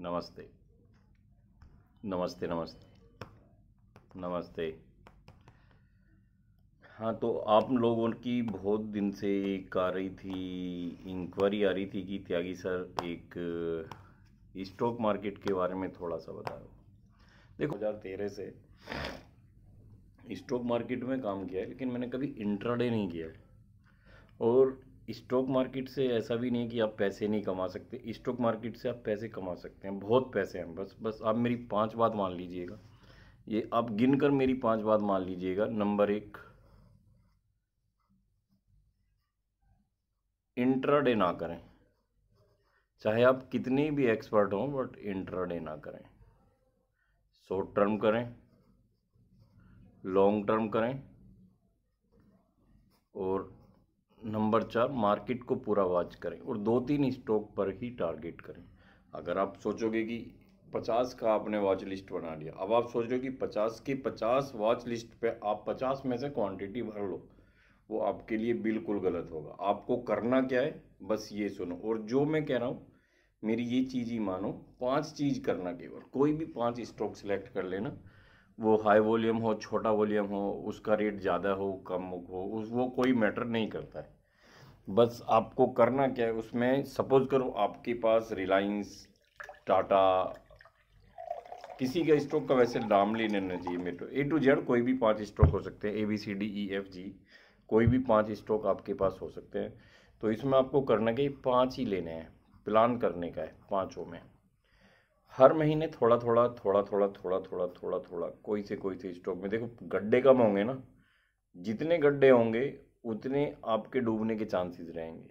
नमस्ते नमस्ते नमस्ते नमस्ते हाँ तो आप लोगों की बहुत दिन से एक आ रही थी इंक्वायरी आ रही थी कि त्यागी सर एक स्टॉक uh, मार्केट के बारे में थोड़ा सा बताओ देखो हज़ार तेरह से स्टॉक मार्केट में काम किया है लेकिन मैंने कभी इंट्राडे नहीं किया है और स्टॉक मार्केट से ऐसा भी नहीं कि आप पैसे नहीं कमा सकते स्टॉक मार्केट से आप पैसे कमा सकते हैं बहुत पैसे हैं बस बस आप मेरी पांच बात मान लीजिएगा ये आप गिन कर मेरी पांच बात मान लीजिएगा नंबर एक इंट्राडे ना करें चाहे आप कितने भी एक्सपर्ट हों बट इंट्राडे ना करें शॉर्ट टर्म करें लॉन्ग टर्म करें और नंबर चार मार्केट को पूरा वॉच करें और दो तीन स्टॉक पर ही टारगेट करें अगर आप सोचोगे कि पचास का आपने वॉच लिस्ट बना लिया अब आप सोच रहे हो कि पचास की पचास वॉच लिस्ट पे आप पचास में से क्वांटिटी भर लो वो आपके लिए बिल्कुल गलत होगा आपको करना क्या है बस ये सुनो और जो मैं कह रहा हूँ मेरी ये चीज़ ही मानो पांच चीज़ करना केवल कोई भी पांच स्टॉक सेलेक्ट कर लेना वो हाई वॉल्यूम हो छोटा वॉल्यूम हो उसका रेट ज़्यादा हो कम हो उस वो कोई मैटर नहीं करता है बस आपको करना क्या है उसमें सपोज़ करो आपके पास रिलायंस टाटा किसी का स्टॉक का वैसे नाम ले लेना चाहिए तो ए टू जेड कोई भी पांच स्टॉक हो सकते हैं A B C D E F G कोई भी पांच स्टॉक आपके पास हो सकते हैं तो इसमें आपको करना क्या पाँच ही लेने हैं प्लान करने का है पाँचों में हर महीने थोड़ा थोड़ा थोड़ा थोड़ा थोड़ा थोड़ा थोड़ा थोड़ा कोई से कोई से स्टॉक में देखो गड्ढे कम होंगे ना जितने गड्ढे होंगे उतने आपके डूबने के चांसेस रहेंगे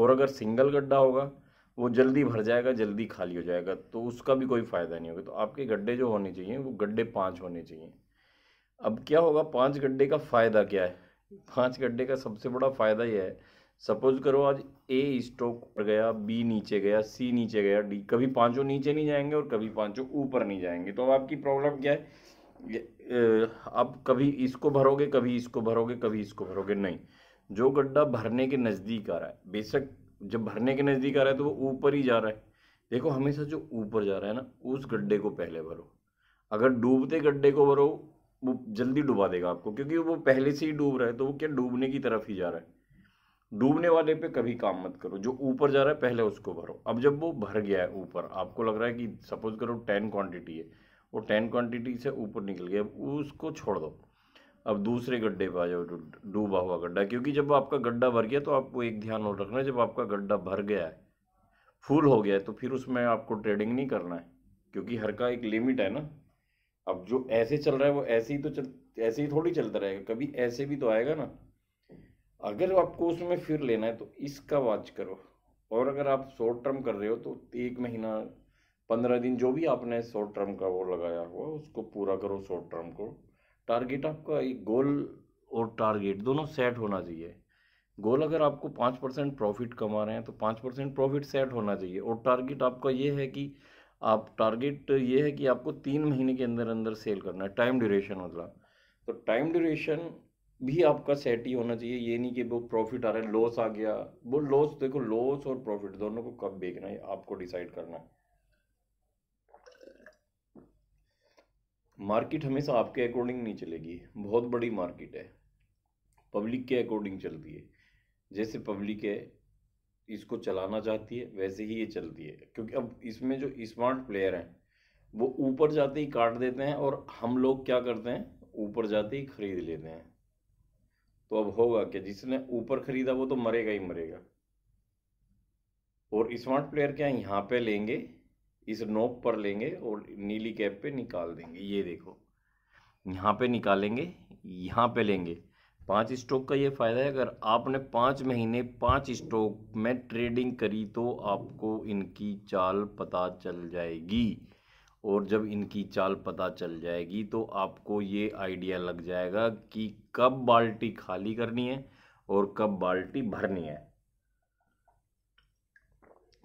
और अगर सिंगल गड्ढा होगा वो जल्दी भर जाएगा जल्दी खाली हो जाएगा तो उसका भी कोई फ़ायदा नहीं होगा तो आपके गड्ढे जो होने चाहिए वो गड्ढे पाँच होने चाहिए अब क्या होगा पाँच गड्ढे का फ़ायदा क्या है पाँच गड्ढे का सबसे बड़ा फ़ायदा यह है सपोज करो आज ए स्टॉक पर गया बी नीचे गया सी नीचे गया डी कभी पांचों नीचे नहीं जाएंगे और कभी पांचों ऊपर नहीं जाएंगे तो अब आपकी प्रॉब्लम क्या है आप कभी इसको भरोगे कभी इसको भरोगे कभी इसको भरोगे नहीं जो गड्ढा भरने के नज़दीक आ रहा है बेशक जब भरने के नज़दीक आ रहा है तो वो ऊपर ही जा रहा है देखो हमेशा जो ऊपर जा रहा है ना उस गड्ढे को पहले भरो अगर डूबते गड्ढे को भरो वो जल्दी डुबा देगा आपको क्योंकि वो पहले से ही डूब रहा है तो वो क्या डूबने की तरफ ही जा रहा है डूबने वाले पे कभी काम मत करो जो ऊपर जा रहा है पहले उसको भरो अब जब वो भर गया है ऊपर आपको लग रहा है कि सपोज करो टेन क्वांटिटी है वो टेन क्वांटिटी से ऊपर निकल गया अब उसको छोड़ दो अब दूसरे गड्ढे पर आ जाओ डूबा हुआ गड्ढा क्योंकि जब आपका गड्ढा भर गया तो आपको एक ध्यान और रखना है जब आपका गड्ढा भर गया है फुल हो गया है तो फिर उसमें आपको ट्रेडिंग नहीं करना है क्योंकि हर का एक लिमिट है ना अब जो ऐसे चल रहा है वो ऐसे ही तो चल ऐसे ही थोड़ी चलता रहेगा कभी ऐसे भी तो आएगा ना अगर आपको उसमें फिर लेना है तो इसका वॉच करो और अगर आप शॉर्ट टर्म कर रहे हो तो एक महीना पंद्रह दिन जो भी आपने शॉर्ट टर्म का वो लगाया हुआ उसको पूरा करो शॉर्ट टर्म को टारगेट आपका एक गोल और टारगेट दोनों सेट होना चाहिए गोल अगर आपको पाँच परसेंट प्रॉफिट कमा रहे हैं तो पाँच परसेंट प्रॉफिट सेट होना चाहिए और टारगेट आपका ये है कि आप टारगेट ये है कि आपको तीन महीने के अंदर अंदर सेल करना है टाइम ड्यूरेशन मतलब तो टाइम ड्यूरेशन भी आपका सेट ही होना चाहिए ये नहीं कि वो प्रॉफिट आ रहा है लॉस आ गया वो लॉस देखो लॉस और प्रॉफिट दोनों को कब देखना है आपको डिसाइड करना है मार्केट हमेशा आपके अकॉर्डिंग नहीं चलेगी बहुत बड़ी मार्केट है पब्लिक के अकॉर्डिंग चलती है जैसे पब्लिक है इसको चलाना चाहती है वैसे ही ये चलती है क्योंकि अब इसमें जो स्मार्ट प्लेयर हैं वो ऊपर जाते ही काट देते हैं और हम लोग क्या करते हैं ऊपर जाते ही खरीद लेते हैं तो अब होगा कि जिसने ऊपर खरीदा वो तो मरेगा ही मरेगा और स्मार्ट प्लेयर क्या यहाँ पे लेंगे इस नोक पर लेंगे और नीली कैप पे निकाल देंगे ये देखो यहाँ पे निकालेंगे यहाँ पे लेंगे पांच स्टॉक का ये फ़ायदा है अगर आपने पाँच महीने पांच स्टॉक में ट्रेडिंग करी तो आपको इनकी चाल पता चल जाएगी और जब इनकी चाल पता चल जाएगी तो आपको ये आइडिया लग जाएगा कि कब बाल्टी खाली करनी है और कब बाल्टी भरनी है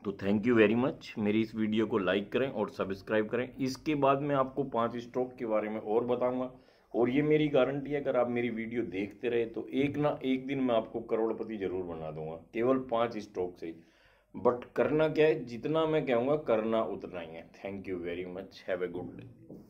तो थैंक यू वेरी मच मेरी इस वीडियो को लाइक करें और सब्सक्राइब करें इसके बाद मैं आपको पांच स्ट्रोक के बारे में और बताऊंगा और ये मेरी गारंटी है अगर आप मेरी वीडियो देखते रहे तो एक ना एक दिन मैं आपको करोड़पति जरूर बना दूंगा केवल पांच स्ट्रोक से बट करना क्या है जितना मैं कहूँगा करना उतना ही है thank you very much have a good day